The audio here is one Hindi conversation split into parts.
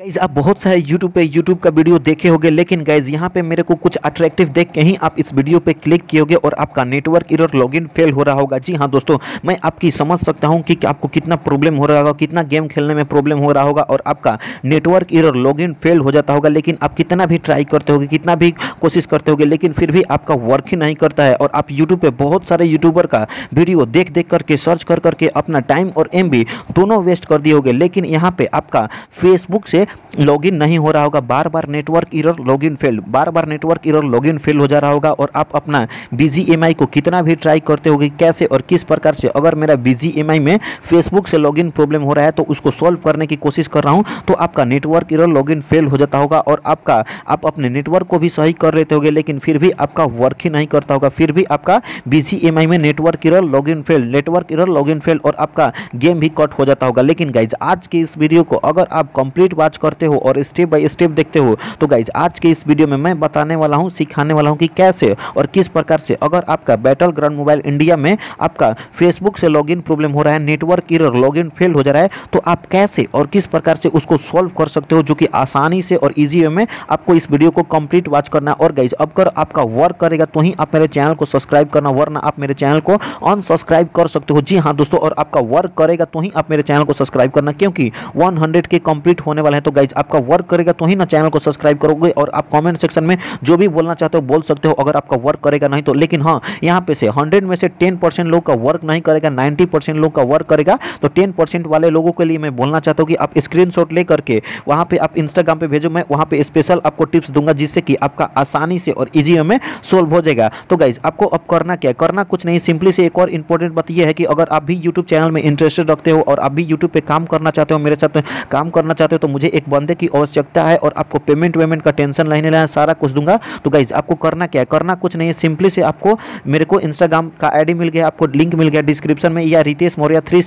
गाइज आप बहुत सारे YouTube पे YouTube का वीडियो देखे होंगे लेकिन गाइज यहाँ पे मेरे को कुछ अट्रैक्टिव देख के ही आप इस वीडियो पे क्लिक किए होंगे और आपका नेटवर्क इरर लॉगिन फेल हो रहा होगा जी हाँ दोस्तों मैं आपकी समझ सकता हूँ कि आपको कितना प्रॉब्लम हो रहा होगा कितना गेम खेलने में प्रॉब्लम हो रहा होगा और आपका नेटवर्क इरर लॉगिन फेल हो जाता होगा लेकिन आप कितना भी ट्राई करते होगे कितना भी कोशिश करते होगे लेकिन फिर भी आपका वर्क ही नहीं करता है और आप यूट्यूब पर बहुत सारे यूट्यूबर का वीडियो देख देख करके सर्च कर करके अपना टाइम और एम दोनों वेस्ट कर दिए होगे लेकिन यहाँ पर आपका फेसबुक से लॉगिन नहीं हो रहा होगा बार बार नेटवर्क इरर लॉगिन फेल बार बार नेटवर्क इरर लॉगिन फेल हो जा रहा होगा और आप अपना बिजी एम को कितना भी ट्राई करते होगे कैसे और किस प्रकार से अगर मेरा बिजी एम में फेसबुक से लॉगिन प्रॉब्लम हो रहा है तो उसको सॉल्व करने की कोशिश कर रहा हूँ तो आपका नेटवर्क इरर लॉगिन फेल हो जाता होगा और आपका आप अपने नेटवर्क को भी सही कर लेते होगे लेकिन फिर भी आपका वर्क ही नहीं करता होगा फिर भी आपका बिजी एम में network error login fail network error login fail और आपका गेम भी कट हो जाता होगा लेकिन गाइज आज के इस वीडियो को अगर आप कंप्लीट वॉच करते हो और स्टेप बाय स्टेप देखते हो तो गाइज आज के इस वीडियो में मैं बताने वाला हूँ सिखाने वाला हूँ कि कैसे और किस प्रकार से अगर आपका बैटल ग्राउंड मोबाइल इंडिया में आपका फेसबुक से लॉगिन प्रॉब्लम हो रहा है नेटवर्क इरर लॉगिन फेल हो जा रहा है तो आप कैसे और किस प्रकार से उसको सॉल्व कर सकते हो जो कि आसानी से और ईजी वे में आपको इस वीडियो को कंप्लीट वॉच करना है और गाइज अब कर आपका वर्क करेगा तो ही आप मेरे चैनल को सब्सक्राइब करना वरना आप मेरे चैनल को अनसब्सक्राइब कर सकते हो जी हाँ दोस्तों और आपका वर्क करेगा तो ही आप मेरे चैनल को सब्सक्राइब करना क्योंकि 100 के कंप्लीट होने वाले हैं तो तो गाइज आपका वर्क करेगा तो ही ना चैनल को सब्सक्राइब करोगे और आप कॉमेंट सेक्शन में जो भी बोलना चाहते हो बोल सकते हो अगर आपका वर्क करेगा नहीं तो लेकिन हाँ यहाँ पे से हंड्रेड में से टेन परसेंट लोग का वर्क नहीं करेगा नाइन्टी परसेंट लोग का वर्क करेगा तो टेन परसेंट वाले लोगों के लिए मैं बोलना चाहता हूँ कि आप स्क्रीन शॉट ले करके वहाँ पे आप इंस्टाग्राम पर भेजो मैं वहाँ पे स्पेशल आपको टिप्स दूंगा जिससे कि आपका आसानी से और ईजी में सोल्व हो जाएगा तो गाइज आपको अब करना क्या करना कुछ नहीं सिंपली से एक और इंपॉर्टेंट बात यह है कि अगर आप भी यूट्यूब चैनल में इंटरेस्टेड रखते हो और आप भी यूट्यूब पर काम करना चाहते हो मेरे साथ काम करना चाहते हो तो मुझे एक बंदे की आवश्यकता है और आपको पेमेंट वेमेंट का टेंशन लेने लेना सारा कुछ दूंगा तो गाइज आपको करना क्या है करना कुछ नहीं है सिंपली से आपको मेरे को इंस्टाग्राम का आईडी मिल गया आपको लिंक मिल गया डिस्क्रिप्शन में या रितेश मौर्या थ्री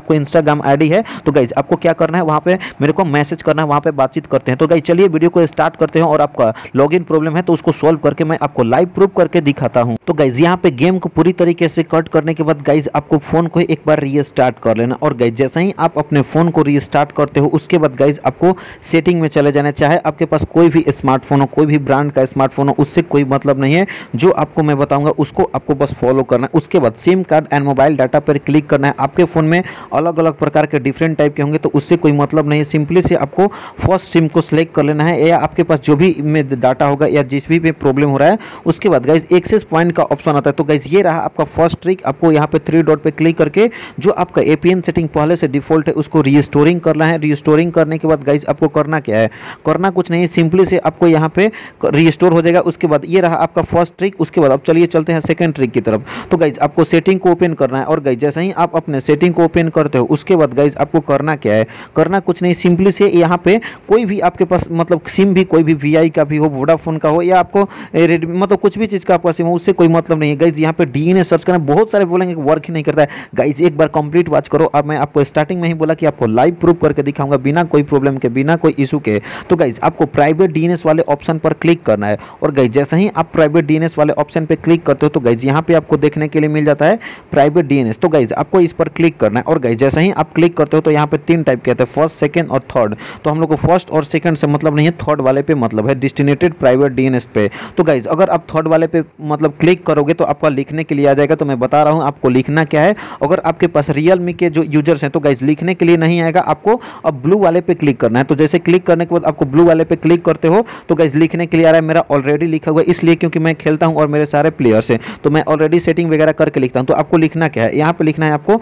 आपको इंस्टाग्राम आई है तो गाइज आपको क्या करना है वहाँ पर मेरे को मैसेज करना है वहाँ पर बातचीत करते हैं तो गाइज चलिए वीडियो को स्टार्ट करते हैं और आपका लॉग प्रॉब्लम है तो उसको सॉल्व करके मैं आपको लाइव प्रूफ करके दिखाता हूँ तो गाइज यहाँ पे गेम को पूरी तरीके से कट करने के बाद गाइज आपको फोन को एक बार रीस्टार्ट कर लेना और गाइज जैसे ही आप अपने फोन को रीस्टार्ट करते हो उसके बाद गाइज आपको सेटिंग में चले जाना चाहे आपके पास कोई भी स्मार्टफोन हो कोई भी ब्रांड का स्मार्टफोन हो उससे कोई मतलब नहीं है जो आपको मैं बताऊंगा उसको आपको बस फॉलो करना है उसके बाद SIM card and mobile data पर क्लिक करना है आपके फ़ोन में अलग अलग प्रकार के डिफरेंट टाइप के होंगे तो उससे कोई मतलब नहीं है सिंपली से आपको फर्स्ट सिम को सिलेक्ट कर लेना है या आपके पास जो भी में डाटा होगा या जिस भी प्रॉब्लम हो रहा है उसके बाद गाइज एक्सेस पॉइंट का ऑप्शन आता है तो गाइज ये रहा आपका फर्स्ट ट्रिक आपको यहाँ पे थ्री डॉट पे क्लिक करके जो आपका एपीएन सेटिंग पहले से डिफॉल्ट है उसको रीस्टोरिंग करना है रीस्टोरिंग करने के बाद गाइज आपको करना क्या है करना कुछ नहीं सिंपली से आपको यहाँ पे रिस्टोर हो जाएगा उसके बाद ये रहा आपका फर्स्ट ट्रिक उसके बाद अब चलिए चलते हैं सेकेंड ट्रिक की तरफ तो गाइज आपको सेटिंग को ओपन करना है और गाइज जैसे ही आप अपने सेटिंग को ओपन करते हो उसके बाद गाइज आपको करना क्या है करना कुछ नहीं सिंपली से यहाँ पे कोई भी आपके पास मतलब सिम भी कोई भी वी का भी हो वोडाफोन का हो या आपको रेडमी मतलब कुछ भी चीज़ का आपका सिम हो उससे कोई मतलब नहीं है गाइज यहाँ पे डी सर्च करना बहुत सारे बोलेंगे वर्क ही नहीं करता है गाइज एक बार कंप्लीट वॉच करो अब मैं आपको स्टार्टिंग में ही बोला कि आपको लाइव प्रूफ करके दिखाऊंगा बिना कोई प्रॉब्लम के बिना कोई इशू के तो गाइज आपको प्राइवेट डी वाले ऑप्शन पर क्लिक करना है और गाइज जैसे ही आप प्राइवेट डी वाले ऑप्शन पर क्लिक करते हो तो गाइज यहाँ पे आपको देखने के लिए मिल जाता है प्राइवेट डी तो गाइज आपको इस पर क्लिक करना है और गाइज जैसे ही आप क्लिक करते हो तो यहाँ पे तीन टाइप के आते हैं फर्स्ट सेकेंड और थर्ड तो हम लोग को फर्स्ट और सेकेंड से मतलब नहीं है थर्ड वाले पे मतलब है डिस्टिनेटेड प्राइवेट डी पे तो गाइज अगर आप थर्ड वाले पे मतलब क्लिक करोगे तो आपका लिखने के लिए आ जाएगा तो मैं बता रहा हूँ आपको लिखना क्या है अगर आपके पास रियल के जो यूजर्स हैं तो गाइज लिखने के लिए नहीं आएगा आपको अब ब्लू वाले पे क्लिक कर करना है तो जैसे क्लिक करने के बाद आपको ब्लू वाले पे क्लिक करते हो तो गाइज लिखने के लिए आ रहा है मेरा ऑलरेडी लिखा हुआ है इसलिए क्योंकि मैं खेलता हूँ और मेरे सारे प्लेयर्स हैं तो मैं ऑलरेडी सेटिंग वगैरह करके लिखता हूँ तो आपको लिखना क्या है यहाँ पर लिखना है आपको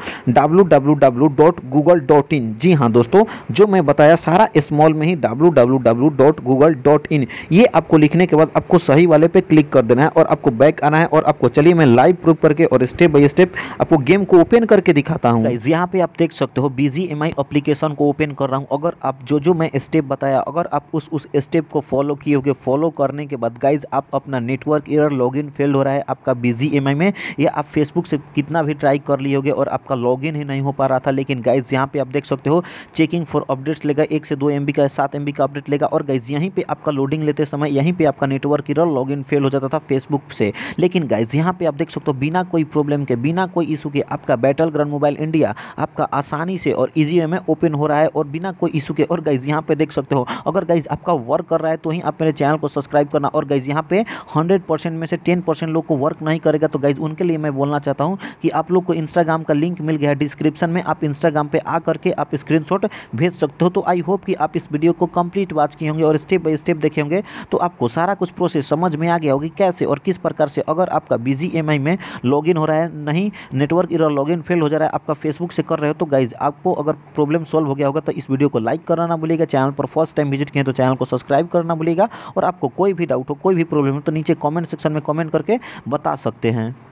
डब्ल्यू जी हाँ दोस्तों जो मैं बताया सारा स्मॉल में ही डब्ल्यू ये आपको लिखने के बाद आपको सही वाले पे क्लिक कर देना है और आपको बैक आना है और आपको चलिए मैं लाइव प्रूफ करके और स्टेप बाई स्टेप आपको गेम को ओपन करके दिखाता हूँ यहाँ पे आप देख सकते हो बी जी एप्लीकेशन को ओपन कर रहा हूँ अगर आप जो जो मैं स्टेप बताया अगर आप उस उस स्टेप को फॉलो किए होगे फॉलो करने के बाद गाइज आप अपना नेटवर्क एयर लॉगिन फेल हो रहा है आपका बिजी एम में या आप फेसबुक से कितना भी ट्राई कर लिए होगे और आपका लॉगिन ही नहीं हो पा रहा था लेकिन गाइज यहाँ पे आप देख सकते हो चेकिंग फॉर अपडेट्स लेगा एक से दो एम का सात एम का अपडेट लेगा और गाइज यहीं पर आपका लोडिंग लेते समय यहीं पर आपका नेटवर्क लॉग इन फेल हो जाता था फेसबुक से लेकिन गाइज यहाँ पर आप देख सकते हो बिना कोई प्रॉब्लम के बिना कोई इशू के आपका बैटल ग्राउंड मोबाइल इंडिया आपका आसानी से और ईजी में ओपन हो रहा है और बिना कोई इशू के और गाइज यहाँ पे देख सकते हो अगर गाइज आपका वर्क कर रहा है तो ही आप मेरे चैनल को सब्सक्राइब करना और गाइज यहाँ पे हंड्रेड परसेंट में से टेन परसेंट लोग को वर्क नहीं करेगा तो गाइज उनके लिए मैं बोलना चाहता हूँ कि आप लोग को इंस्टाग्राम का लिंक मिल गया है डिस्क्रिप्शन में आप इंस्टाग्राम पर आ करके आप स्क्रीन भेज सकते हो तो आई होप कि आप इस वीडियो को कंप्लीट वॉच किए होंगे और स्टेप बाई स्टेप देखे होंगे तो आपको सारा कुछ प्रोसेस समझ में आ गया होगी कैसे और किस प्रकार से अगर आपका बिजी एम में लॉगिन हो रहा है नहीं नेटवर्क इधर लॉगिन फेल हो जा रहा है आपका फेसबुक से कर रहे हो तो गाइज आपको अगर प्रॉब्लम सॉल्व हो गया होगा तो इस वीडियो को लाइक करना भूलिएगा चैनल पर फर्स्ट टाइम विजिट किए तो चैनल को सब्सक्राइब करना भूलिएगा और आपको कोई भी डाउट हो कोई भी प्रॉब्लम हो तो नीचे कॉमेंट सेक्शन में कॉमेंट करके बता सकते हैं